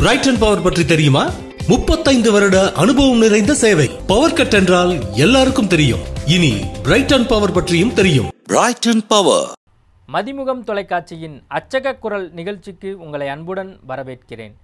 Brayton power பற்றி தெரியுமா முப்பத்தைந்து வருட அனுபவம் நிறைந்த சேவை பவர் கட் என்றால் எல்லாருக்கும் தெரியும் இனி பிரைட்டன் பவர் பற்றியும் தெரியும் பிரைட்டன் பவர் மதிமுகம் தொலைக்காட்சியின் அச்சக குரல் நிகழ்ச்சிக்கு உங்களை அன்புடன் வரவேற்கிறேன்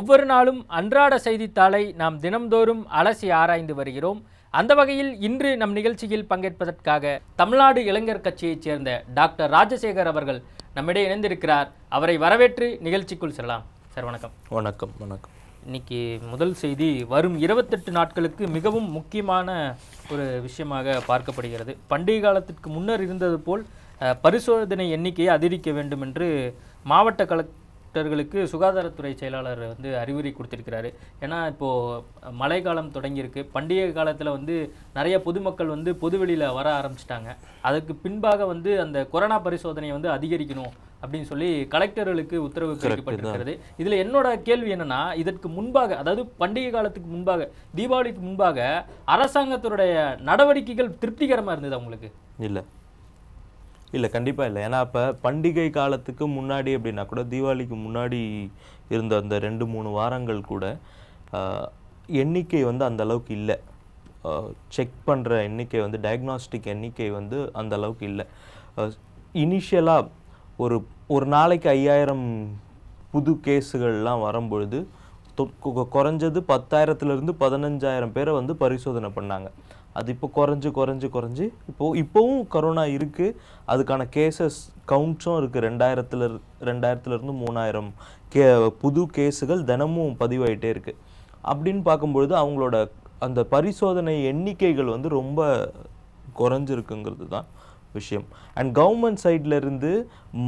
ஒவ்வொரு நாளும் அன்றாட செய்தித்தாளை நாம் தினம்தோறும் அலசி ஆராய்ந்து வருகிறோம் அந்த வகையில் இன்று நம் நிகழ்ச்சியில் பங்கேற்பதற்காக தமிழ்நாடு இளைஞர் கட்சியைச் சேர்ந்த டாக்டர் ராஜசேகர் அவர்கள் நம்மிடையே இணைந்திருக்கிறார் அவரை வரவேற்று நிகழ்ச்சிக்குள் செல்லலாம் சார் வணக்கம் வணக்கம் வணக்கம் இன்னைக்கு முதல் செய்தி வரும் இருபத்தெட்டு நாட்களுக்கு மிகவும் முக்கியமான ஒரு விஷயமாக பார்க்கப்படுகிறது பண்டிகை காலத்திற்கு முன்னர் இருந்தது போல் பரிசோதனை எண்ணிக்கையை அதிகரிக்க வேண்டும் என்று மாவட்ட கலெக்டர்களுக்கு சுகாதாரத்துறை செயலாளர் வந்து அறிவுரை கொடுத்திருக்கிறாரு ஏன்னா இப்போது மழைக்காலம் தொடங்கியிருக்கு பண்டிகை காலத்தில் வந்து நிறைய பொதுமக்கள் வந்து பொதுவெளியில் வர ஆரம்பிச்சிட்டாங்க அதுக்கு பின்பாக வந்து அந்த கொரோனா பரிசோதனையை வந்து அதிகரிக்கணும் அப்படின்னு சொல்லி கலெக்டர்களுக்கு உத்தரவு பிறப்பிக்கப்பட்டிருக்கிறது இதில் என்னோட கேள்வி என்னன்னா இதற்கு முன்பாக அதாவது பண்டிகை காலத்துக்கு முன்பாக தீபாவளிக்கு முன்பாக அரசாங்கத்தினுடைய நடவடிக்கைகள் திருப்திகரமாக இருந்தது அவங்களுக்கு இல்லை இல்லை கண்டிப்பாக இல்லை ஏன்னா இப்போ பண்டிகை காலத்துக்கு முன்னாடி அப்படின்னா கூட தீபாவளிக்கு முன்னாடி இருந்த அந்த ரெண்டு மூணு வாரங்கள் கூட எண்ணிக்கை வந்து அந்த அளவுக்கு இல்லை செக் பண்ணுற எண்ணிக்கை வந்து டயக்னாஸ்டிக் எண்ணிக்கை வந்து அந்த அளவுக்கு இல்லை இனிஷியலாக ஒரு ஒரு நாளைக்கு ஐயாயிரம் புது கேஸுகள்லாம் வரும்பொழுது குறைஞ்சது பத்தாயிரத்துலேருந்து பதினஞ்சாயிரம் பேரை வந்து பரிசோதனை பண்ணாங்க அது இப்போ குறைஞ்சி குறைஞ்சி குறைஞ்சி இப்போது இப்போவும் கரோனா இருக்குது அதுக்கான கேசஸ் கவுண்ட்ஸும் இருக்குது ரெண்டாயிரத்துல ரெண்டாயிரத்துலேருந்து மூணாயிரம் கே புது கேஸுகள் தினமும் பதிவாயிட்டே இருக்குது அப்படின்னு பார்க்கும்பொழுது அவங்களோட அந்த பரிசோதனை எண்ணிக்கைகள் வந்து ரொம்ப குறைஞ்சிருக்குங்கிறது தான் விஷயம் அண்ட் கவர்மெண்ட் சைட்லேருந்து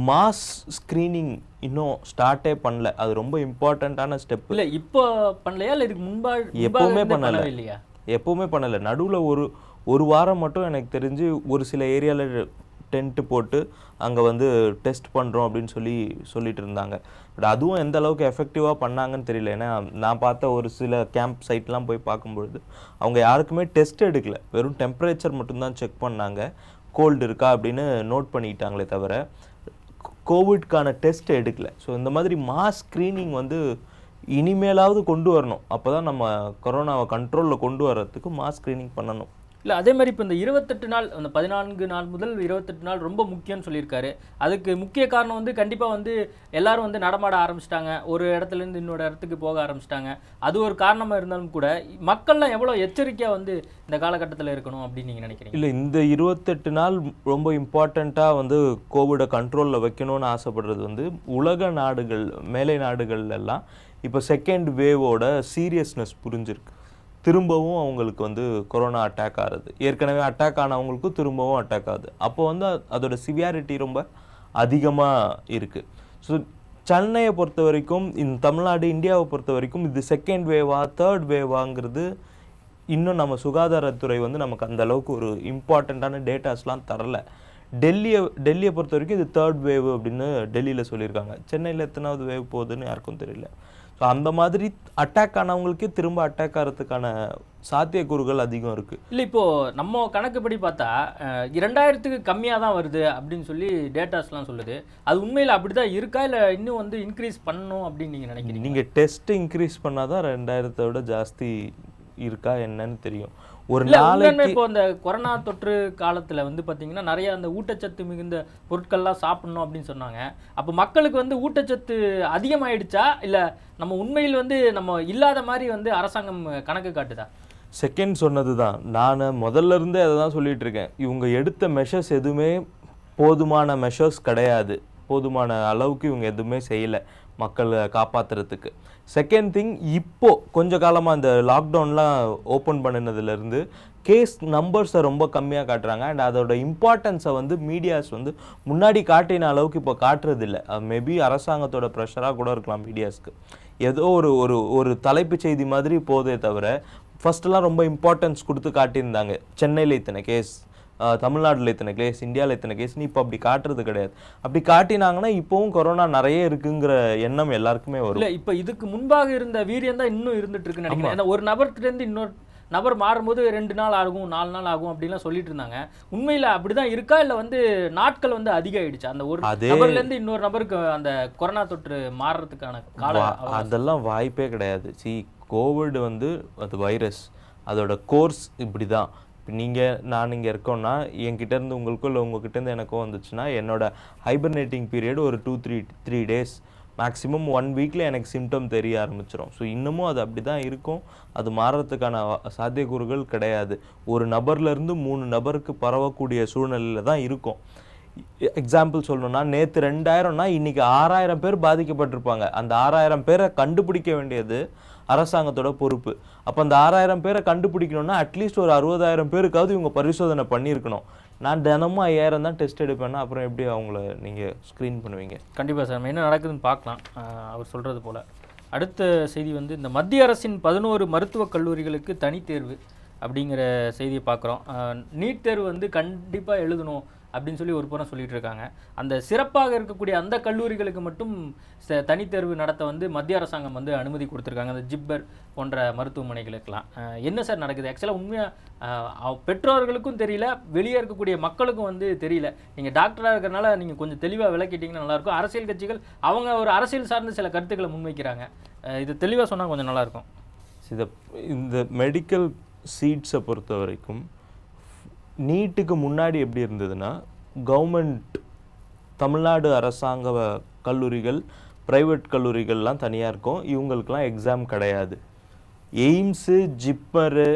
மாஸ் ஸ்க்ரீனிங் இன்னும் ஸ்டார்ட்டே பண்ணல அது ரொம்ப இம்பார்ட்டண்ட்டான ஸ்டெப் இல்லை இப்போ பண்ணலையா இல்லை இதுக்கு முன்பாக எப்பவுமே பண்ணலை இல்லையா எப்பவுமே பண்ணலை நடுவில் ஒரு ஒரு வாரம் மட்டும் எனக்கு தெரிஞ்சு ஒரு சில ஏரியாவில் டென்ட்டு போட்டு அங்கே வந்து டெஸ்ட் பண்ணுறோம் அப்படின்னு சொல்லி சொல்லிட்டு இருந்தாங்க பட் அதுவும் எந்த அளவுக்கு எஃபெக்டிவாக பண்ணாங்கன்னு தெரியல ஏன்னா நான் பார்த்த ஒரு சில கேம்ப் சைட்லாம் போய் பார்க்கும்பொழுது அவங்க யாருக்குமே டெஸ்ட் எடுக்கல வெறும் டெம்பரேச்சர் மட்டும்தான் செக் பண்ணாங்க கோல்டு இருக்கா அப்படின்னு நோட் பண்ணிக்கிட்டாங்களே தவிர கோவிட்கான டெஸ்ட் எடுக்கலை ஸோ இந்த மாதிரி மாஸ் ஸ்க்ரீனிங் வந்து இனிமேலாவது கொண்டு வரணும் அப்போ தான் நம்ம கொரோனாவை கண்ட்ரோலில் கொண்டு வர்றதுக்கு மாஸ் ஸ்க்ரீனிங் பண்ணணும் இல்லை அதே மாதிரி இப்போ இந்த இருபத்தெட்டு நாள் அந்த பதினான்கு நாள் முதல் இருபத்தெட்டு நாள் ரொம்ப முக்கியம்னு சொல்லியிருக்காரு அதுக்கு முக்கிய காரணம் வந்து கண்டிப்பாக வந்து எல்லோரும் வந்து நடமாட ஆரம்பிச்சிட்டாங்க ஒரு இடத்துலேருந்து இன்னொரு இடத்துக்கு போக ஆரம்பிச்சிட்டாங்க அது ஒரு காரணமாக இருந்தாலும் கூட மக்கள்லாம் எவ்வளோ எச்சரிக்கையாக வந்து இந்த காலகட்டத்தில் இருக்கணும் அப்படின்னு நீங்கள் நினைக்கிறீங்க இல்லை இந்த இருபத்தெட்டு நாள் ரொம்ப இம்பார்ட்டண்ட்டாக வந்து கோவிடை கண்ட்ரோலில் வைக்கணும்னு ஆசைப்படுறது வந்து உலக நாடுகள் மேலை நாடுகள் எல்லாம் இப்போ செகண்ட் வேவோட சீரியஸ்னஸ் புரிஞ்சிருக்கு திரும்பவும் அவங்களுக்கு வந்து கொரோனா அட்டாக் ஆகுது ஏற்கனவே அட்டாக் ஆனவங்களுக்கும் திரும்பவும் அட்டாக் ஆகுது அப்போ வந்து அதோட சிவியாரிட்டி ரொம்ப அதிகமாக இருக்குது ஸோ சென்னையை பொறுத்த வரைக்கும் இந்த தமிழ்நாடு இந்தியாவை பொறுத்த வரைக்கும் இது செகண்ட் வேவா தேர்ட் வேவாங்கிறது இன்னும் நம்ம சுகாதாரத்துறை வந்து நமக்கு அந்த அளவுக்கு ஒரு இம்பார்ட்டண்ட்டான டேட்டாஸ்லாம் தரல டெல்லியை டெல்லியை பொறுத்த வரைக்கும் இது தேர்ட் வேவ் அப்படின்னு டெல்லியில் சொல்லியிருக்காங்க சென்னையில் எத்தனாவது வேவ் போகுதுன்னு யாருக்கும் தெரியல ஸோ அந்த மாதிரி அட்டாக் ஆனவங்களுக்கே திரும்ப அட்டாக் ஆகிறதுக்கான சாத்தியக்கூறுகள் அதிகம் இருக்குது இல்லை இப்போது நம்ம கணக்குப்படி பார்த்தா இரண்டாயிரத்துக்கு கம்மியாக தான் வருது அப்படின்னு சொல்லி டேட்டாஸ்லாம் சொல்லுது அது உண்மையில் அப்படி தான் இருக்கா இல்லை இன்னும் வந்து இன்க்ரீஸ் பண்ணணும் அப்படின்னு நீங்கள் நினைக்கிறீங்க நீங்கள் டெஸ்ட் இன்க்ரீஸ் பண்ணால் தான் ரெண்டாயிரத்தோட ஜாஸ்தி இருக்கா என்னன்னு தெரியும் ஒரு நாளைக்கு இப்போ அந்த கொரோனா தொற்று காலத்தில் வந்து பார்த்தீங்கன்னா நிறைய அந்த ஊட்டச்சத்து மிகுந்த பொருட்கள்லாம் சாப்பிடணும் அப்படின்னு சொன்னாங்க அப்போ மக்களுக்கு வந்து ஊட்டச்சத்து அதிகமாயிடுச்சா இல்லை நம்ம உண்மையில் வந்து நம்ம இல்லாத மாதிரி வந்து அரசாங்கம் கணக்கு காட்டுதா செகண்ட் சொன்னது தான் நான் முதல்ல இருந்தே அதை தான் சொல்லிட்டு இருக்கேன் இவங்க எடுத்த மெஷர்ஸ் எதுவுமே போதுமான மெஷர்ஸ் கிடையாது போதுமான அளவுக்கு இவங்க எதுவுமே செய்யலை மக்களை காப்பாற்றுறதுக்கு செகண்ட் திங் இப்போது கொஞ்ச காலமாக இந்த லாக்டவுன்லாம் ஓப்பன் பண்ணினதுலேருந்து கேஸ் நம்பர்ஸை ரொம்ப கம்மியாக காட்டுறாங்க அண்ட் அதோட இம்பார்ட்டன்ஸை வந்து மீடியாஸ் வந்து முன்னாடி காட்டின அளவுக்கு இப்போ காட்டுறதில்ல மேபி அரசாங்கத்தோட ப்ரெஷராக கூட இருக்கலாம் மீடியாஸ்க்கு ஏதோ ஒரு ஒரு ஒரு தலைப்பு செய்தி மாதிரி போதே தவிர ஃபஸ்ட்டெல்லாம் ரொம்ப இம்பார்ட்டன்ஸ் கொடுத்து காட்டியிருந்தாங்க சென்னையில் இத்தனை கேஸ் தமிழ்நாட்டில் இத்தனை கேஸ் இந்தியாவில் இத்தனை கேஸ்னு இப்போ அப்படி காட்டுறது கிடையாது அப்படி காட்டினாங்கன்னா இப்போவும் கொரோனா நிறைய இருக்குங்கிற எண்ணம் எல்லாருக்குமே வரும் இல்லை இப்போ இதுக்கு முன்பாக இருந்த வீரியம் தான் இன்னும் இருந்துட்டு இருக்குன்னு நினைக்கிறேன் ஒரு இருந்து இன்னொரு நபர் மாறும்போது ரெண்டு நாள் ஆகும் நாலு நாள் ஆகும் அப்படின்லாம் சொல்லிட்டு இருந்தாங்க உண்மையில் தான் இருக்கா இல்லை வந்து நாட்கள் வந்து அதிகாயிடுச்சு அந்த ஒரு நபர்லேருந்து இன்னொரு நபருக்கு அந்த கொரோனா தொற்று மாறுறதுக்கான காலம் அதெல்லாம் வாய்ப்பே கிடையாது சி கோவிட் வந்து அது வைரஸ் அதோட கோர்ஸ் இப்படி தான் இப்போ நீங்கள் நான் இங்கே என்கிட்ட என்கிட்டேருந்து உங்களுக்கும் இல்லை கிட்டேருந்து எனக்கும் வந்துச்சுன்னா என்னோடய ஹைபர்னேட்டிங் பீரியட் ஒரு two three three days maximum one வீக்கில் எனக்கு சிம்டம் தெரிய ஆரம்பிச்சிடும் ஸோ இன்னமும் அது அப்படி தான் இருக்கும் அது மாறுறதுக்கான சாத்தியக்கூறுகள் கிடையாது ஒரு நபர்லேருந்து மூணு நபருக்கு பரவக்கூடிய சூழ்நிலையில் தான் இருக்கும் எக்ஸாம்பிள் சொல்லணும்னா நேற்று ரெண்டாயிரம்னா இன்றைக்கி ஆறாயிரம் பேர் பாதிக்கப்பட்டிருப்பாங்க அந்த ஆறாயிரம் பேரை கண்டுபிடிக்க வேண்டியது அரசாங்கத்தோட பொறுப்பு அப்போ அந்த ஆறாயிரம் பேரை கண்டுபிடிக்கணும்னா அட்லீஸ்ட் ஒரு அறுபதாயிரம் பேருக்காவது இவங்க பரிசோதனை பண்ணியிருக்கணும் நான் தினமும் ஐயாயிரம் தான் டெஸ்ட் எடுப்பேன்னா அப்புறம் எப்படி அவங்கள நீங்கள் ஸ்க்ரீன் பண்ணுவீங்க கண்டிப்பாக சார் என்ன நடக்குதுன்னு பார்க்கலாம் அவர் சொல்கிறது போல் அடுத்த செய்தி வந்து இந்த மத்திய அரசின் பதினோரு மருத்துவக் கல்லூரிகளுக்கு தனித்தேர்வு அப்படிங்கிற செய்தியை பார்க்குறோம் நீட் தேர்வு வந்து கண்டிப்பாக எழுதணும் அப்படின்னு சொல்லி ஒரு புறம் சொல்லிட்டு இருக்காங்க அந்த சிறப்பாக இருக்கக்கூடிய அந்த கல்லூரிகளுக்கு மட்டும் தனித்தேர்வு நடத்த வந்து மத்திய அரசாங்கம் வந்து அனுமதி கொடுத்துருக்காங்க அந்த ஜிப்பர் போன்ற மருத்துவமனைகளுக்கெல்லாம் என்ன சார் நடக்குது ஆக்சுவலாக உண்மையாக பெற்றோர்களுக்கும் தெரியல வெளியே இருக்கக்கூடிய மக்களுக்கும் வந்து தெரியல நீங்கள் டாக்டராக இருக்கிறனால நீங்கள் கொஞ்சம் தெளிவாக விளக்கிட்டிங்கன்னா நல்லாயிருக்கும் அரசியல் கட்சிகள் அவங்க ஒரு அரசியல் சார்ந்த சில கருத்துக்களை முன்வைக்கிறாங்க இது தெளிவாக சொன்னால் கொஞ்சம் நல்லாயிருக்கும் இந்த மெடிக்கல் சீட்ஸை பொறுத்த வரைக்கும் நீட்டுக்கு முன்னாடி எப்படி இருந்ததுன்னா கவர்மெண்ட் தமிழ்நாடு அரசாங்க கல்லூரிகள் ப்ரைவேட் கல்லூரிகள்லாம் தனியாக இருக்கும் இவங்களுக்கெலாம் எக்ஸாம் கிடையாது எய்ம்ஸு ஜிப்மரு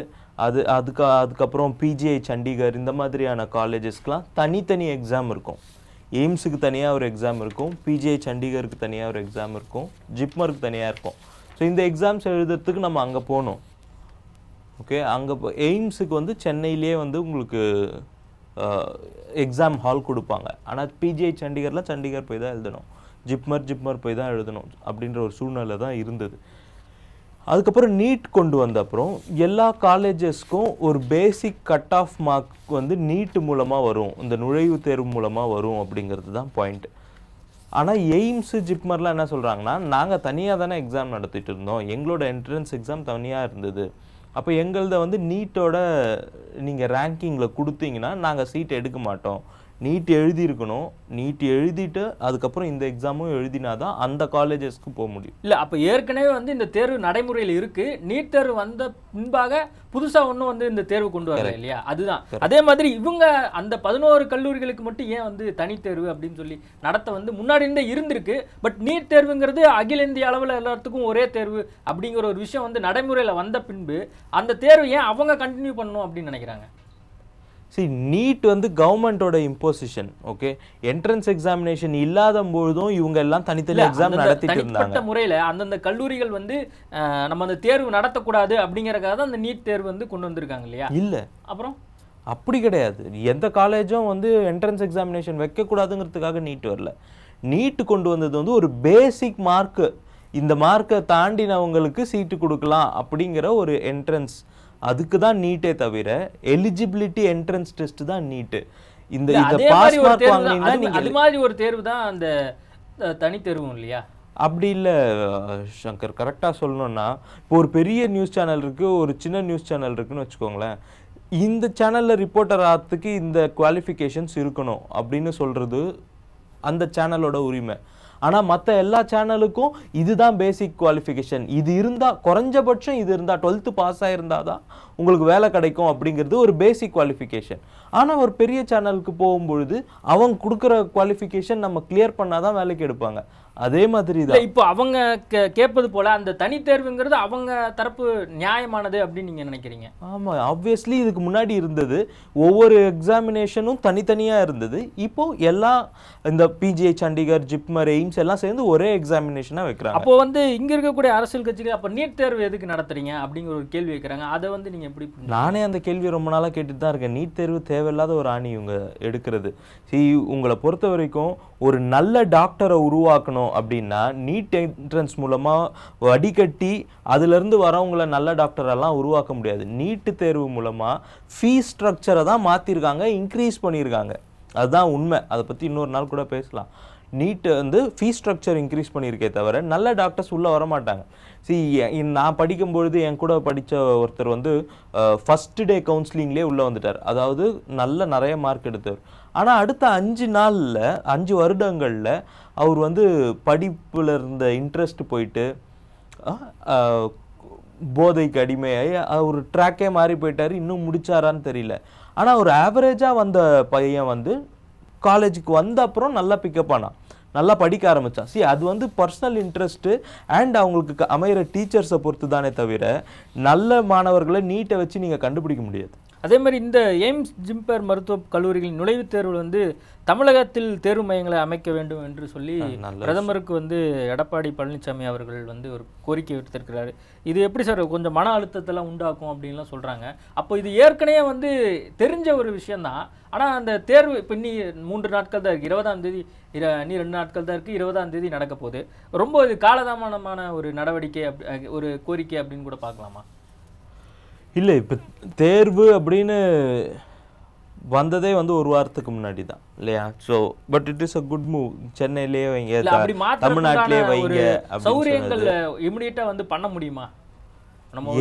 அது அதுக்கு அதுக்கப்புறம் பிஜிஐ சண்டிகர் இந்த மாதிரியான காலேஜஸ்க்கெலாம் தனித்தனி எக்ஸாம் இருக்கும் எய்ம்ஸுக்கு தனியாக ஒரு எக்ஸாம் இருக்கும் பிஜிஐ சண்டிகருக்கு தனியாக ஒரு எக்ஸாம் இருக்கும் ஜிப்மருக்கு தனியாக இருக்கும் ஸோ இந்த எக்ஸாம்ஸ் எழுதுறதுக்கு நம்ம அங்கே போகணும் ஓகே அங்கே எய்ம்ஸுக்கு வந்து சென்னையிலே வந்து உங்களுக்கு எக்ஸாம் ஹால் கொடுப்பாங்க ஆனால் பிஜிஐ சண்டிகரில் சண்டிகர் போய் தான் எழுதணும் ஜிப்மர் ஜிப்மர் போய் தான் எழுதணும் அப்படின்ற ஒரு சூழ்நிலை தான் இருந்தது அதுக்கப்புறம் நீட் கொண்டு வந்த அப்புறம் எல்லா காலேஜஸ்க்கும் ஒரு பேசிக் கட் ஆஃப் மார்க் வந்து நீட் மூலமாக வரும் இந்த நுழைவுத் தேர்வு மூலமாக வரும் அப்படிங்கிறது தான் பாயிண்ட் ஆனால் எய்ம்ஸு ஜிப்மர்லாம் என்ன சொல்கிறாங்கன்னா நாங்கள் தனியாக தானே எக்ஸாம் நடத்திட்டு இருந்தோம் எங்களோட என்ட்ரன்ஸ் எக்ஸாம் தனியாக இருந்தது அப்போ எங்களத வந்து நீட்டோட நீங்கள் ரேங்கிங்கில் கொடுத்தீங்கன்னா நாங்கள் சீட் எடுக்க மாட்டோம் நீட் எழுதியிருக்கணும் நீட் எழுதிட்டு அதுக்கப்புறம் இந்த எக்ஸாமும் எழுதினா தான் அந்த காலேஜஸ்க்கு போக முடியும் இல்லை அப்போ ஏற்கனவே வந்து இந்த தேர்வு நடைமுறையில் இருக்குது நீட் தேர்வு வந்த பின்பாக புதுசாக ஒன்றும் வந்து இந்த தேர்வு கொண்டு வரல இல்லையா அதுதான் அதே மாதிரி இவங்க அந்த பதினோரு கல்லூரிகளுக்கு மட்டும் ஏன் வந்து தனித்தேர்வு அப்படின்னு சொல்லி நடத்த வந்து முன்னாடி இருந்தே இருந்திருக்கு பட் நீட் தேர்வுங்கிறது அகில இந்திய அளவில் எல்லாத்துக்கும் ஒரே தேர்வு அப்படிங்கிற ஒரு விஷயம் வந்து நடைமுறையில் வந்த பின்பு அந்த தேர்வு ஏன் அவங்க கண்டினியூ பண்ணணும் அப்படின்னு நினைக்கிறாங்க சி நீட் வந்து கவர்மெண்ட்டோட இம்போசிஷன் ஓகே என்ட்ரன்ஸ் எக்ஸாமினேஷன் இல்லாத பொழுதும் இவங்க எல்லாம் தனித்தனி எக்ஸாம் நடத்திட்டு இருந்தாங்க முறையில் அந்தந்த கல்லூரிகள் வந்து நம்ம அந்த தேர்வு நடத்தக்கூடாது அப்படிங்கறக்காக தான் அந்த நீட் தேர்வு வந்து கொண்டு வந்திருக்காங்க இல்லையா இல்லை அப்புறம் அப்படி கிடையாது எந்த காலேஜும் வந்து என்ட்ரன்ஸ் எக்ஸாமினேஷன் வைக்கக்கூடாதுங்கிறதுக்காக நீட் வரல நீட்டு கொண்டு வந்தது வந்து ஒரு பேசிக் மார்க்கு இந்த மார்க்கை தாண்டினவங்களுக்கு சீட்டு கொடுக்கலாம் அப்படிங்கிற ஒரு என்ட்ரன்ஸ் அதுக்கு தான் நீட்டே தவிர எலிஜிபிலிட்டி என்ட்ரன்ஸ் டெஸ்ட் தான் நீட்டு இந்த இதை பாஸ் மார்க் வாங்கினீங்கன்னா அது மாதிரி ஒரு தேர்வு தான் அந்த தேர்வு இல்லையா அப்படி இல்லை சங்கர் கரெக்டாக சொல்லணும்னா இப்போ ஒரு பெரிய நியூஸ் சேனல் இருக்குது ஒரு சின்ன நியூஸ் சேனல் இருக்குன்னு வச்சுக்கோங்களேன் இந்த சேனலில் ரிப்போர்ட்டர் ஆகிறதுக்கு இந்த குவாலிஃபிகேஷன்ஸ் இருக்கணும் அப்படின்னு சொல்கிறது அந்த சேனலோட உரிமை ஆனால் மற்ற எல்லா சேனலுக்கும் இதுதான் பேசிக் குவாலிஃபிகேஷன் இது இருந்தால் குறைஞ்சபட்சம் இது இருந்தால் டுவெல்த்து பாஸ் ஆகிருந்தால் தான் உங்களுக்கு வேலை கிடைக்கும் அப்படிங்கிறது ஒரு பேசிக் குவாலிஃபிகேஷன் ஆனால் ஒரு பெரிய சேனலுக்கு போகும்பொழுது அவங்க கொடுக்குற குவாலிஃபிகேஷன் நம்ம கிளியர் பண்ணால் தான் வேலைக்கு எடுப்பாங்க அதே மாதிரி தான் இப்போ அவங்க கே கேட்பது போல் அந்த தனித்தேர்வுங்கிறது அவங்க தரப்பு நியாயமானது அப்படின்னு நீங்கள் நினைக்கிறீங்க ஆமாம் ஆப்வியஸ்லி இதுக்கு முன்னாடி இருந்தது ஒவ்வொரு எக்ஸாமினேஷனும் தனித்தனியாக இருந்தது இப்போது எல்லாம் இந்த பிஜிஐ சண்டிகர் ஜிப்மர் எய்ம்ஸ் எல்லாம் சேர்ந்து ஒரே எக்ஸாமினேஷனாக வைக்கிறாங்க அப்போ வந்து இங்கே இருக்கக்கூடிய அரசியல் கட்சிகள் அப்போ நீட் தேர்வு எதுக்கு நடத்துறீங்க அப்படிங்கிற ஒரு கேள்வி வைக்கிறாங்க அதை வந்து நீங்கள் நீங்கள் எப்படி நானே அந்த கேள்வி ரொம்ப நாளாக கேட்டுட்டு தான் இருக்கேன் நீட் தேர்வு தேவையில்லாத ஒரு அணி இவங்க எடுக்கிறது சரி உங்களை பொறுத்த வரைக்கும் ஒரு நல்ல டாக்டரை உருவாக்கணும் அப்படின்னா நீட் என்ட்ரன்ஸ் மூலமாக வடிகட்டி அதுலேருந்து வரவங்கள நல்ல டாக்டரெல்லாம் உருவாக்க முடியாது நீட்டு தேர்வு மூலமாக ஃபீஸ் ஸ்ட்ரக்சரை தான் மாற்றிருக்காங்க இன்க்ரீஸ் பண்ணியிருக்காங்க அதுதான் உண்மை அதை பற்றி இன்னொரு நாள் கூட பேசலாம் நீட்டு வந்து ஃபீஸ் ஸ்ட்ரக்சர் இன்க்ரீஸ் பண்ணியிருக்கே தவிர நல்ல டாக்டர்ஸ் உள்ளே வரமாட்டாங்க சி நான் படிக்கும்பொழுது என் கூட படித்த ஒருத்தர் வந்து ஃபஸ்ட்டு டே கவுன்சிலிங்லேயே உள்ளே வந்துட்டார் அதாவது நல்ல நிறைய மார்க் எடுத்தவர் ஆனால் அடுத்த அஞ்சு நாளில் அஞ்சு வருடங்களில் அவர் வந்து படிப்பில் இருந்த இன்ட்ரெஸ்ட் போயிட்டு போதைக்கு அடிமையாகி அவர் ட்ராக்கே மாறி போயிட்டார் இன்னும் முடிச்சாரான்னு தெரியல ஆனால் ஒரு ஆவரேஜாக வந்த பையன் வந்து காலேஜுக்கு வந்த அப்புறம் நல்லா பிக்கப் ஆனான் நல்லா படிக்க ஆரம்பித்தான் சி அது வந்து பர்சனல் இன்ட்ரெஸ்ட்டு அண்ட் அவங்களுக்கு அமையிற டீச்சர்ஸை பொறுத்து தானே தவிர நல்ல மாணவர்களை நீட்டை வச்சு நீங்கள் கண்டுபிடிக்க முடியாது அதே மாதிரி இந்த எய்ம்ஸ் ஜிம்பர் மருத்துவக் கல்லூரிகளின் நுழைவுத் தேர்வு வந்து தமிழகத்தில் தேர்வு மையங்களை அமைக்க வேண்டும் என்று சொல்லி பிரதமருக்கு வந்து எடப்பாடி பழனிசாமி அவர்கள் வந்து ஒரு கோரிக்கை விடுத்திருக்கிறாரு இது எப்படி சார் கொஞ்சம் மன அழுத்தத்தெல்லாம் உண்டாக்கும் அப்படின்லாம் சொல்கிறாங்க அப்போ இது ஏற்கனவே வந்து தெரிஞ்ச ஒரு விஷயந்தான் ஆனால் அந்த தேர்வு இப்போ நீ மூன்று நாட்கள் தான் இருக்குது இருபதாம் தேதி நீ ரெண்டு நாட்கள் தான் இருக்குது இருபதாம் தேதி நடக்க போகுது ரொம்ப இது காலதாமதமான ஒரு நடவடிக்கை அப் ஒரு கோரிக்கை அப்படின்னு கூட பார்க்கலாமா இல்லை இப்போ தேர்வு அப்படின்னு வந்ததே வந்து ஒரு வாரத்துக்கு முன்னாடி தான் இல்லையா so but it is a good move சென்னையிலேயே வைங்க தமிழ்நாட்டிலேயே வைங்க சௌரியங்கள் வந்து பண்ண முடியுமா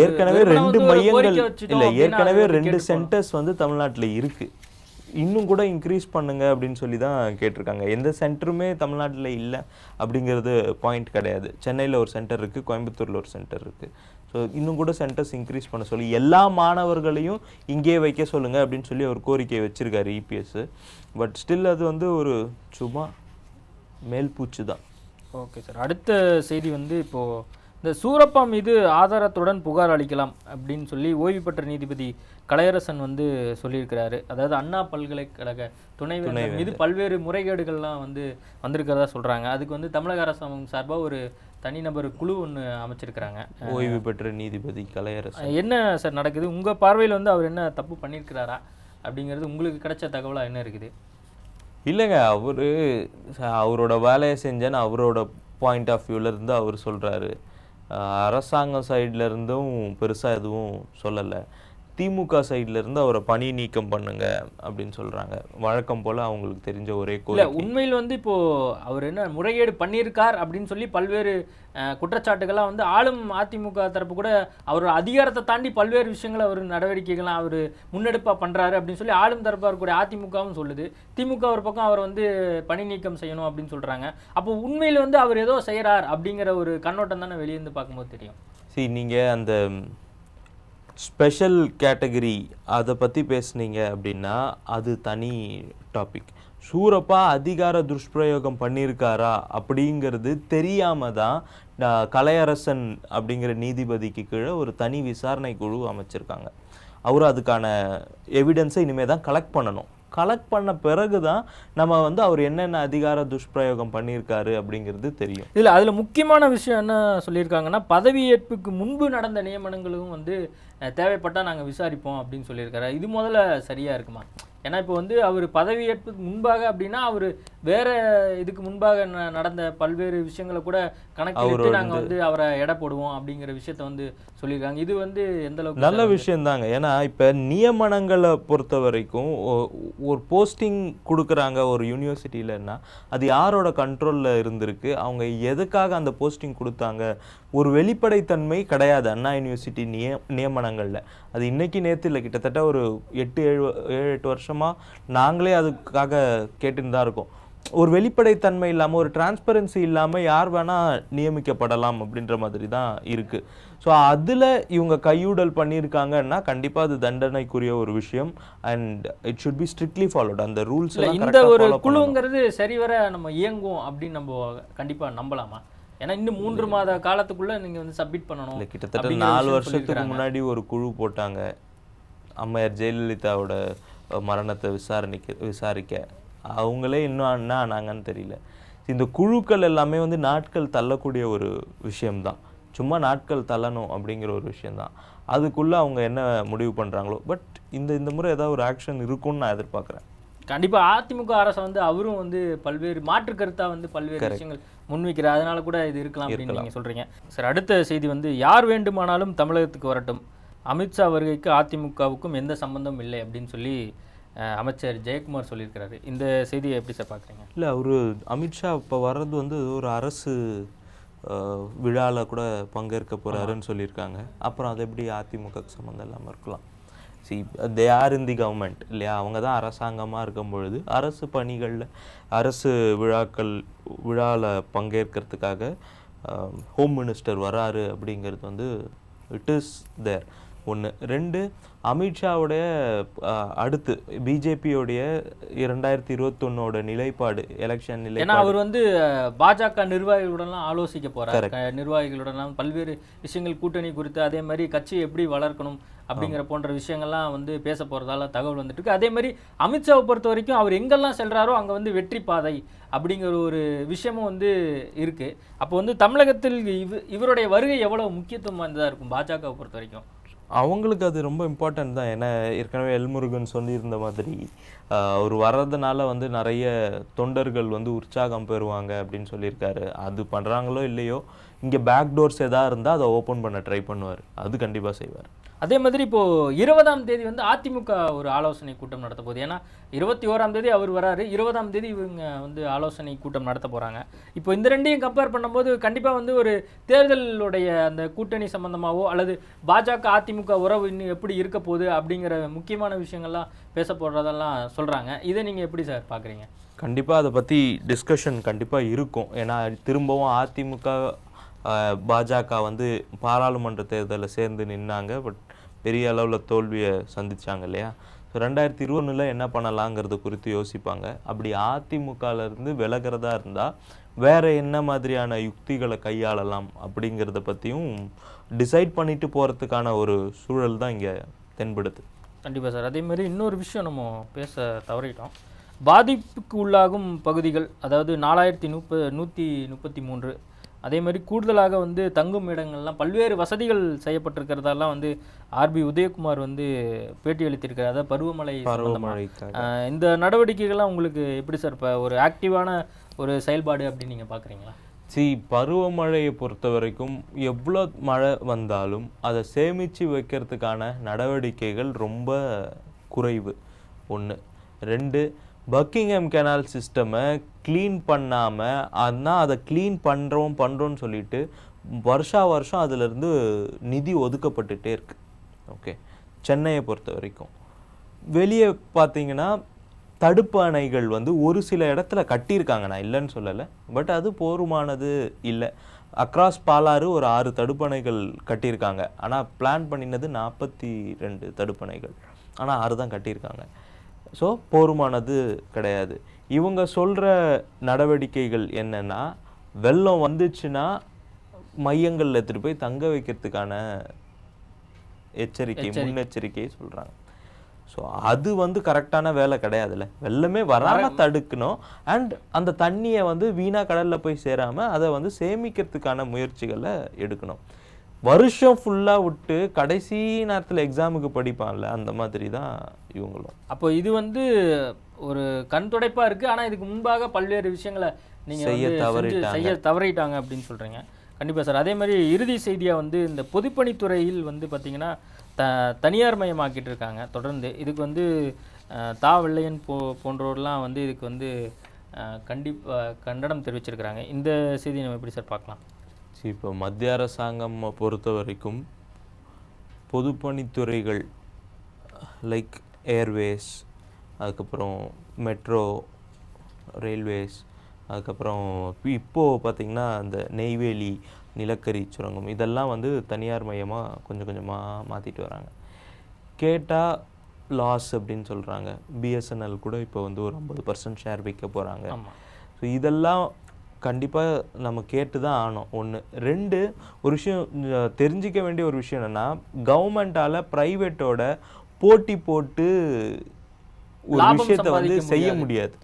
ஏற்கனவே ரெண்டு மையங்கள் இல்ல ஏற்கனவே ரெண்டு சென்டர்ஸ் வந்து தமிழ்நாட்டில் இருக்கு இன்னும் கூட இன்க்ரீஸ் பண்ணுங்க அப்படின்னு சொல்லி தான் கேட்டிருக்காங்க எந்த சென்டருமே தமிழ்நாட்டில் இல்லை அப்படிங்கிறது பாயிண்ட் கிடையாது சென்னையில் ஒரு சென்டர் இருக்குது கோயம்புத்தூரில் ஒரு சென்டர் இருக்குது ஸோ இன்னும் கூட சென்டர்ஸ் இன்க்ரீஸ் பண்ண சொல்லி எல்லா மாணவர்களையும் இங்கே வைக்க சொல்லுங்கள் அப்படின்னு சொல்லி அவர் கோரிக்கை வச்சுருக்காரு இபிஎஸ்ஸு e பட் ஸ்டில் அது வந்து ஒரு சும்மா மேல் பூச்சு தான் ஓகே சார் அடுத்த செய்தி வந்து இப்போது இந்த சூரப்பா மீது ஆதாரத்துடன் புகார் அளிக்கலாம் அப்படின்னு சொல்லி ஓய்வு பெற்ற நீதிபதி கலையரசன் வந்து சொல்லியிருக்கிறாரு அதாவது அண்ணா பல்கலைக்கழக துணைவேந்தர் மீது பல்வேறு முறைகேடுகள்லாம் வந்து வந்திருக்கிறதா சொல்கிறாங்க அதுக்கு வந்து தமிழக அரசாங்கம் சார்பாக ஒரு தனிநபர் குழு ஒன்று அமைச்சிருக்கிறாங்க ஓய்வு பெற்ற நீதிபதி கலையரசு என்ன சார் நடக்குது உங்கள் பார்வையில் வந்து அவர் என்ன தப்பு பண்ணியிருக்கிறாரா அப்படிங்கிறது உங்களுக்கு கிடைச்ச தகவலாக என்ன இருக்குது இல்லைங்க அவர் அவரோட வேலையை செஞ்சேன்னு அவரோட பாயிண்ட் ஆஃப் வியூவிலேருந்து அவர் சொல்கிறாரு அரசாங்கம் சைட்லேருந்தும் பெருசாக எதுவும் சொல்லலை திமுக சைட்ல இருந்து அவரை பணி நீக்கம் பண்ணுங்க அப்படின்னு சொல்றாங்க வழக்கம் போல அவங்களுக்கு தெரிஞ்ச ஒரே கோயில் உண்மையில் வந்து இப்போ அவர் என்ன முறைகேடு பண்ணியிருக்கார் அப்படின்னு சொல்லி பல்வேறு குற்றச்சாட்டுகள்லாம் வந்து ஆளும் அதிமுக தரப்பு கூட அவர் அதிகாரத்தை தாண்டி பல்வேறு விஷயங்களை அவர் நடவடிக்கைகள்லாம் அவர் முன்னெடுப்பாக பண்ணுறாரு அப்படின்னு சொல்லி ஆளும் தரப்பாக இருக்கக்கூடிய அதிமுகவும் சொல்லுது திமுக ஒரு பக்கம் அவர் வந்து பணி நீக்கம் செய்யணும் அப்படின்னு சொல்கிறாங்க அப்போ உண்மையில் வந்து அவர் ஏதோ செய்கிறார் அப்படிங்கிற ஒரு கண்ணோட்டம் தானே வெளியே இருந்து பார்க்கும்போது தெரியும் சரி நீங்கள் அந்த ஸ்பெஷல் கேட்டகரி அதை பற்றி பேசுனீங்க அப்படின்னா அது தனி டாபிக் சூரப்பா அதிகார துஷ்பிரயோகம் பண்ணியிருக்காரா அப்படிங்கிறது தெரியாமல் தான் கலையரசன் அப்படிங்கிற நீதிபதிக்கு கீழே ஒரு தனி விசாரணை குழு அமைச்சிருக்காங்க அவர் அதுக்கான எவிடன்ஸை இனிமேல் தான் கலெக்ட் பண்ணணும் கலெக்ட் பண்ண பிறகு தான் நம்ம வந்து அவர் என்னென்ன அதிகார துஷ்பிரயோகம் பண்ணியிருக்காரு அப்படிங்கிறது தெரியும் இதில் அதில் முக்கியமான விஷயம் என்ன சொல்லியிருக்காங்கன்னா பதவியேற்புக்கு முன்பு நடந்த நியமனங்களும் வந்து தேவைப்பட்டால் நாங்கள் விசாரிப்போம் அப்படின்னு சொல்லியிருக்காரு இது முதல்ல சரியாக இருக்குமா ஏன்னா இப்போ வந்து அவர் பதவியேற்புக்கு முன்பாக அப்படின்னா அவர் வேறு இதுக்கு முன்பாக நடந்த பல்வேறு விஷயங்களை கூட கணக்கு நாங்கள் வந்து அவரை எடை போடுவோம் அப்படிங்கிற விஷயத்த வந்து சொல்லியிருக்காங்க இது வந்து எந்த அளவுக்கு நல்ல விஷயம் தாங்க ஏன்னா இப்போ நியமனங்களை பொறுத்த வரைக்கும் ஒரு போஸ்டிங் கொடுக்குறாங்க ஒரு யூனிவர்சிட்டியிலன்னா அது யாரோட கண்ட்ரோலில் இருந்திருக்கு அவங்க எதுக்காக அந்த போஸ்டிங் கொடுத்தாங்க ஒரு வெளிப்படைத்தன்மை கிடையாது அண்ணா யூனிவர்சிட்டி நிய நியமனங்களில் அது இன்னைக்கு நேற்று இல்லை கிட்டத்தட்ட ஒரு எட்டு ஏழு ஏழு எட்டு வருஷமாக நாங்களே அதுக்காக கேட்டுன்னு தான் இருக்கோம் ஒரு வெளிப்படைத்தன்மை இல்லாமல் ஒரு டிரான்ஸ்பரன்சி இல்லாமல் யார் வேணால் நியமிக்கப்படலாம் அப்படின்ற மாதிரி தான் இருக்குது ஸோ அதில் இவங்க கையூடல் பண்ணியிருக்காங்கன்னா கண்டிப்பாக அது தண்டனைக்குரிய ஒரு விஷயம் and it should be strictly followed அந்த ரூல்ஸ் இந்த ஒரு குழுங்கிறது சரிவர நம்ம இயங்கும் அப்படின்னு நம்ம கண்டிப்பாக நம்பலாமா ஏன்னா இன்னும் மூன்று மாத காலத்துக்குள்ள நீங்க வந்து சப்மிட் பண்ணணும் இல்லை கிட்டத்தட்ட நாலு வருஷத்துக்கு முன்னாடி ஒரு குழு போட்டாங்க அம்மையார் ஜெயலலிதாவோட மரணத்தை விசாரணைக்கு விசாரிக்க அவங்களே இன்னும் என்ன ஆனாங்கன்னு தெரியல இந்த குழுக்கள் எல்லாமே வந்து நாட்கள் தள்ளக்கூடிய ஒரு விஷயம்தான் சும்மா நாட்கள் தள்ளணும் அப்படிங்கிற ஒரு விஷயந்தான் அதுக்குள்ளே அவங்க என்ன முடிவு பண்ணுறாங்களோ பட் இந்த இந்த முறை ஏதாவது ஒரு ஆக்ஷன் இருக்கும்னு நான் எதிர்பார்க்குறேன் கண்டிப்பாக அதிமுக அரசு வந்து அவரும் வந்து பல்வேறு மாற்று கருத்தாக வந்து பல்வேறு விஷயங்கள் முன்வைக்கிறார் அதனால கூட இது இருக்கலாம் அப்படின்னு நீங்கள் சொல்கிறீங்க சார் அடுத்த செய்தி வந்து யார் வேண்டுமானாலும் தமிழகத்துக்கு வரட்டும் அமித்ஷா வருகைக்கு அதிமுகவுக்கும் எந்த சம்பந்தம் இல்லை அப்படின்னு சொல்லி அமைச்சர் ஜெயக்குமார் சொல்லியிருக்கிறாரு இந்த செய்தியை எப்படி சார் பார்க்குறீங்க இல்லை அவர் அமித்ஷா இப்போ வர்றது வந்து ஒரு அரசு விழாவில் கூட பங்கேற்க போகிறாருன்னு சொல்லியிருக்காங்க அப்புறம் அது எப்படி அதிமுக சம்மந்தம் இல்லாமல் இருக்கலாம் see they are in the government இல்லையா அவங்க தான் அரசாங்கமாக இருக்கும் பொழுது அரசு பணிகளில் அரசு விழாக்கள் விழாவில் பங்கேற்கிறதுக்காக ஹோம் மினிஸ்டர் வராரு அப்படிங்கிறது வந்து இட் இஸ் தேர் ஒன்று ரெண்டு அமித்ஷாவுடைய அடுத்து பிஜேபியோடைய இரண்டாயிரத்தி இருபத்தொன்னோட நிலைப்பாடு எலெக்ஷன் நிலை ஏன்னா அவர் வந்து பாஜக நிர்வாகிகளுடன்லாம் ஆலோசிக்க போறாரு நிர்வாகிகளுடன்லாம் பல்வேறு விஷயங்கள் கூட்டணி குறித்து அதே மாதிரி கட்சி எப்படி வளர்க்கணும் அப்படிங்கிற போன்ற விஷயங்கள்லாம் வந்து பேச போகிறதால தகவல் வந்துட்டு இருக்கு அதே மாதிரி அமித்ஷாவை பொறுத்த வரைக்கும் அவர் எங்கெல்லாம் செல்கிறாரோ அங்கே வந்து வெற்றி பாதை அப்படிங்கிற ஒரு விஷயமும் வந்து இருக்குது அப்போ வந்து தமிழகத்தில் இவ இவருடைய வருகை எவ்வளோ முக்கியத்துவம் வாய்ந்ததாக இருக்கும் பாஜகவை பொறுத்த வரைக்கும் அவங்களுக்கு அது ரொம்ப இம்பார்ட்டன்ட் தான் ஏன்னா ஏற்கனவே எல்முருகன் சொல்லியிருந்த மாதிரி அவர் வர்றதுனால வந்து நிறைய தொண்டர்கள் வந்து உற்சாகம் பெறுவாங்க அப்படின்னு சொல்லியிருக்காரு அது பண்ணுறாங்களோ இல்லையோ இங்கே பேக் டோர்ஸ் எதாக இருந்தால் அதை ஓப்பன் பண்ண ட்ரை பண்ணுவார் அது கண்டிப்பாக செய்வார் அதே மாதிரி இப்போது இருபதாம் தேதி வந்து அதிமுக ஒரு ஆலோசனை கூட்டம் நடத்த போகுது ஏன்னா இருபத்தி ஓராம் தேதி அவர் வராரு இருபதாம் தேதி இவங்க வந்து ஆலோசனை கூட்டம் நடத்த போகிறாங்க இப்போ இந்த ரெண்டையும் கம்பேர் பண்ணும்போது கண்டிப்பாக வந்து ஒரு தேர்தலுடைய அந்த கூட்டணி சம்மந்தமாகவோ அல்லது பாஜக அதிமுக உறவு இன்னும் எப்படி இருக்க போகுது அப்படிங்கிற முக்கியமான விஷயங்கள்லாம் பேச போடுறதெல்லாம் சொல்கிறாங்க இதை நீங்கள் எப்படி சார் பார்க்குறீங்க கண்டிப்பாக அதை பற்றி டிஸ்கஷன் கண்டிப்பாக இருக்கும் ஏன்னா திரும்பவும் அதிமுக பாஜக வந்து பாராளுமன்ற தேர்தலில் சேர்ந்து நின்னாங்க பட் பெரிய அளவில் தோல்வியை சந்தித்தாங்க இல்லையா ஸோ ரெண்டாயிரத்தி இருபதுல என்ன பண்ணலாங்கிறது குறித்து யோசிப்பாங்க அப்படி அதிமுகலேருந்து விலகிறதா இருந்தால் வேறு என்ன மாதிரியான யுக்திகளை கையாளலாம் அப்படிங்கிறத பற்றியும் டிசைட் பண்ணிட்டு போகிறதுக்கான ஒரு சூழல் தான் இங்கே தென்படுது கண்டிப்பாக சார் மாதிரி இன்னொரு விஷயம் நம்ம பேச தவறிட்டோம் பாதிப்புக்கு உள்ளாகும் பகுதிகள் அதாவது நாலாயிரத்தி முப்ப நூற்றி முப்பத்தி மூன்று அதே மாதிரி கூடுதலாக வந்து தங்கும் இடங்கள்லாம் பல்வேறு வசதிகள் செய்யப்பட்டிருக்கிறதெல்லாம் வந்து ஆர்பி உதயகுமார் வந்து பேட்டி அளித்திருக்கிறார் அதாவது பருவமழை இந்த நடவடிக்கைகள்லாம் உங்களுக்கு எப்படி சார் இப்போ ஒரு ஆக்டிவான ஒரு செயல்பாடு அப்படின்னு நீங்கள் பார்க்குறீங்களா சி பருவமழையை பொறுத்த வரைக்கும் எவ்வளோ மழை வந்தாலும் அதை சேமித்து வைக்கிறதுக்கான நடவடிக்கைகள் ரொம்ப குறைவு ஒன்று ரெண்டு பக்கிங்ஹாம் கெனால் சிஸ்டமை க்ளீன் பண்ணாமல் ஆனால் அதை க்ளீன் பண்ணுறோம் பண்ணுறோன்னு சொல்லிட்டு வருஷா வருஷம் அதிலிருந்து நிதி ஒதுக்கப்பட்டுட்டே இருக்குது ஓகே சென்னையை பொறுத்த வரைக்கும் வெளியே பார்த்தீங்கன்னா தடுப்பு அணைகள் வந்து ஒரு சில இடத்துல கட்டியிருக்காங்க நான் இல்லைன்னு சொல்லலை பட் அது போருமானது இல்லை அக்ராஸ் பாலாறு ஒரு ஆறு தடுப்பணைகள் கட்டியிருக்காங்க ஆனால் பிளான் பண்ணினது நாற்பத்தி ரெண்டு தடுப்பணைகள் ஆனால் ஆறு தான் கட்டியிருக்காங்க ஸோ போருமானது கிடையாது இவங்க சொல்கிற நடவடிக்கைகள் என்னென்னா வெள்ளம் வந்துச்சுன்னா மையங்களில் எடுத்துகிட்டு போய் தங்க வைக்கிறதுக்கான எச்சரிக்கை முன்னெச்சரிக்கையை சொல்கிறாங்க ஸோ அது வந்து கரெக்டான வேலை கிடையாதுல்ல வெள்ளமே வராமல் தடுக்கணும் அண்ட் அந்த தண்ணியை வந்து வீணாக கடலில் போய் சேராமல் அதை வந்து சேமிக்கிறதுக்கான முயற்சிகளை எடுக்கணும் வருஷம் ஃபுல்லாக விட்டு கடைசி நேரத்தில் எக்ஸாமுக்கு படிப்பான்ல அந்த மாதிரி தான் இவங்களும் அப்போ இது வந்து ஒரு கண் துடைப்பாக இருக்குது ஆனால் இதுக்கு முன்பாக பல்வேறு விஷயங்களை நீங்கள் செய்ய தவறிட்டாங்க அப்படின்னு சொல்கிறீங்க கண்டிப்பாக சார் அதே மாதிரி இறுதி செய்தியாக வந்து இந்த பொதுப்பணித்துறையில் வந்து பார்த்தீங்கன்னா த தனியார் மயமாக்கிட்டு இருக்காங்க தொடர்ந்து இதுக்கு வந்து தா வெள்ளையன் போ போன்றோர்லாம் வந்து இதுக்கு வந்து கண்டிப்பாக கண்டனம் தெரிவிச்சிருக்கிறாங்க இந்த செய்தியை நம்ம எப்படி சார் பார்க்கலாம் சரி இப்போ மத்திய அரசாங்கம் பொறுத்த வரைக்கும் பொதுப்பணித்துறைகள் லைக் ஏர்வேஸ் அதுக்கப்புறம் மெட்ரோ ரயில்வேஸ் அதுக்கப்புறம் இப்போது பார்த்திங்கன்னா அந்த நெய்வேலி நிலக்கரி சுரங்கம் இதெல்லாம் வந்து தனியார் மையமாக கொஞ்சம் கொஞ்சமாக மாற்றிட்டு வராங்க கேட்டால் லாஸ் அப்படின்னு சொல்கிறாங்க பிஎஸ்என்எல் கூட இப்போ வந்து ஒரு ஐம்பது பர்சன்ட் ஷேர் விற்க போகிறாங்க ஸோ இதெல்லாம் கண்டிப்பாக நம்ம கேட்டு தான் ஆனோம் ஒன்று ரெண்டு ஒரு விஷயம் தெரிஞ்சிக்க வேண்டிய ஒரு விஷயம் என்னென்னா கவர்மெண்ட்டால் ப்ரைவேட்டோட போட்டி போட்டு ஒரு விஷயத்த வந்து செய்ய முடியாது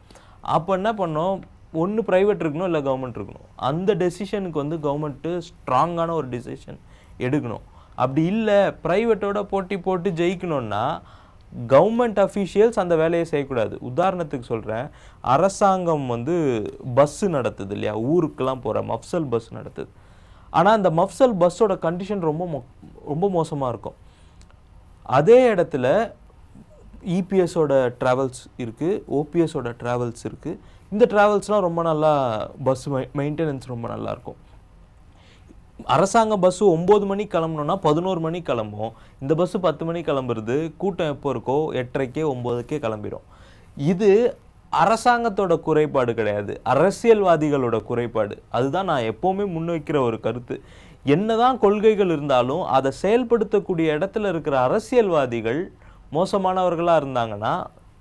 அப்போ என்ன பண்ணோம் ஒன்று ப்ரைவேட் இருக்கணும் இல்லை கவர்மெண்ட் இருக்கணும் அந்த டெசிஷனுக்கு வந்து கவர்மெண்ட்டு ஸ்ட்ராங்கான ஒரு டெசிஷன் எடுக்கணும் அப்படி இல்லை ப்ரைவேட்டோட போட்டி போட்டு ஜெயிக்கணும்னா கவர்மெண்ட் அஃபீஷியல்ஸ் அந்த வேலையை செய்யக்கூடாது உதாரணத்துக்கு சொல்கிறேன் அரசாங்கம் வந்து பஸ்ஸு நடத்துது இல்லையா ஊருக்கெல்லாம் போகிற மஃப்சல் பஸ் நடத்துது ஆனால் அந்த மஃப்சல் பஸ்ஸோட கண்டிஷன் ரொம்ப மோ ரொம்ப மோசமாக இருக்கும் அதே இடத்துல இபிஎஸோட e ட்ராவல்ஸ் இருக்குது ஓபிஎஸோட ட்ராவல்ஸ் இருக்குது இந்த ட்ராவல்ஸ்லாம் ரொம்ப நல்லா பஸ் மெயின்டெனன்ஸ் ரொம்ப நல்லாயிருக்கும் அரசாங்க பஸ்ஸு ஒம்பது மணி கிளம்பணுன்னா பதினோரு மணி கிளம்பும் இந்த பஸ்ஸு பத்து மணி கிளம்புறது கூட்டம் எப்போ இருக்கோ எட்டரைக்கே ஒம்போதுக்கே கிளம்பிடும் இது அரசாங்கத்தோட குறைபாடு கிடையாது அரசியல்வாதிகளோட குறைபாடு அதுதான் நான் எப்போவுமே முன்வைக்கிற ஒரு கருத்து என்னதான் கொள்கைகள் இருந்தாலும் அதை செயல்படுத்தக்கூடிய இடத்துல இருக்கிற அரசியல்வாதிகள் மோசமானவர்களாக இருந்தாங்கன்னா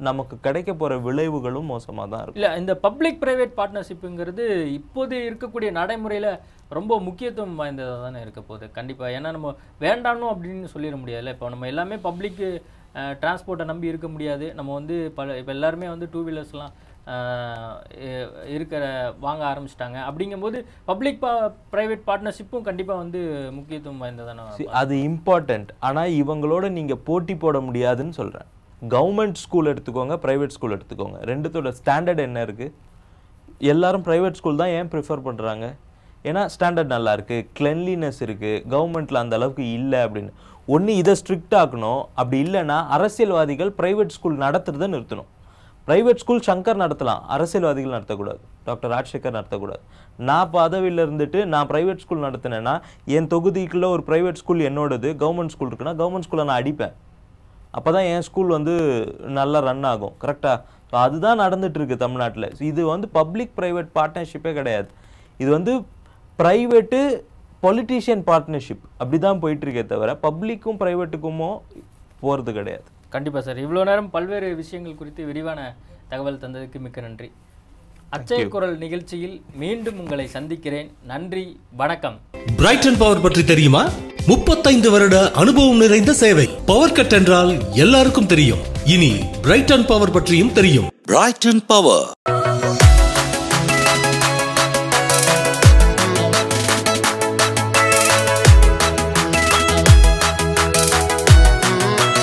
நமக்கு கிடைக்க போகிற விளைவுகளும் மோசமாக தான் இருக்கும் இல்லை இந்த பப்ளிக் ப்ரைவேட் பார்ட்னர்ஷிப்புங்கிறது இப்போது இருக்கக்கூடிய நடைமுறையில் ரொம்ப முக்கியத்துவம் வாய்ந்ததாக தானே இருக்க போகுது கண்டிப்பாக ஏன்னா நம்ம வேண்டானோ அப்படின்னு சொல்லிட முடியாதுல்ல இப்போ நம்ம எல்லாமே பப்ளிக்கு டிரான்ஸ்போர்ட்டை நம்பி இருக்க முடியாது நம்ம வந்து பல இப்போ எல்லாருமே வந்து டூ வீலர்ஸ்லாம் இருக்கிற வாங்க ஆரம்பிச்சிட்டாங்க அப்படிங்கும்போது பப்ளிக் பா ப்ரைவேட் பார்ட்னர்ஷிப்பும் கண்டிப்பாக வந்து முக்கியத்துவம் வாய்ந்ததான அது இம்பார்ட்டண்ட் ஆனால் இவங்களோட நீங்கள் போட்டி போட முடியாதுன்னு சொல்கிறேன் கவர்மெண்ட் ஸ்கூல் எடுத்துக்கோங்க ப்ரைவேட் ஸ்கூல் எடுத்துக்கோங்க ரெண்டுத்தோட ஸ்டாண்டர்ட் என்ன இருக்குது எல்லாரும் ப்ரைவேட் ஸ்கூல் தான் ஏன் ப்ரிஃபர் பண்ணுறாங்க ஏன்னா ஸ்டாண்டர்ட் நல்லா இருக்குது கிளென்லினஸ் இருக்குது கவர்மெண்ட்டில் அந்த அளவுக்கு இல்லை அப்படின்னு ஒன்று இதை ஸ்ட்ரிக்ட் ஆக்கணும் அப்படி இல்லைன்னா அரசியல்வாதிகள் ப்ரைவேட் ஸ்கூல் நடத்துகிறத நிறுத்தணும் ப்ரைவேட் ஸ்கூல் சங்கர் நடத்தலாம் அரசியல்வாதிகள் நடத்தக்கூடாது டாக்டர் ராஜசேகர் நடத்தக்கூடாது நான் பதவியில் இருந்துட்டு நான் ப்ரைவேட் ஸ்கூல் நடத்தினேன்னா என் தொகுதிக்குள்ளே ஒரு ப்ரைவேட் ஸ்கூல் என்னோடது கவர்மெண்ட் ஸ்கூல் இருக்குன்னா கவர்மெண்ட் ஸ்கூலில் நான் அடிப்பேன் அப்போ தான் என் ஸ்கூல் வந்து நல்லா ரன் ஆகும் கரெக்டாக ஸோ அதுதான் நடந்துகிட்ருக்கு தமிழ்நாட்டில் இது வந்து பப்ளிக் ப்ரைவேட் பார்ட்னர்ஷிப்பே கிடையாது இது வந்து ப்ரைவேட்டு பொலிட்டீஷியன் பார்ட்னர்ஷிப் அப்படி தான் போயிட்டுருக்கே தவிர பப்ளிக்கும் ப்ரைவேட்டுக்குமோ போகிறது கிடையாது கண்டிப்பாக சார் இவ்வளோ நேரம் பல்வேறு விஷயங்கள் குறித்து விரிவான தகவல் தந்ததுக்கு மிக்க நன்றி அச்சய குரல் நிகழ்ச்சியில் மீண்டும் உங்களை சந்திக்கிறேன் நன்றி வணக்கம் பிரைட்டன் பவர் பற்றி தெரியுமா முப்பத்தைந்து வருட அனுபவம் நிறைந்த சேவை பவர் கட் என்றால் எல்லாருக்கும் தெரியும் இனி பிரைட்டன் பவர் பற்றியும் தெரியும் பிரைட்டன் பவர்